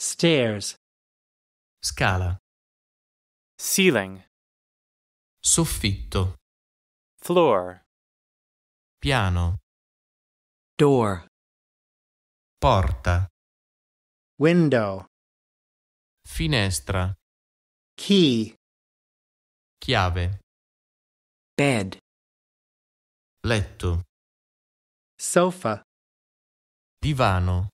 Stairs. Scala. Ceiling. Soffitto. Floor. Piano. Door. Porta. Window. Finestra. Key. Chiave. Bed. Letto. Sofa. Divano.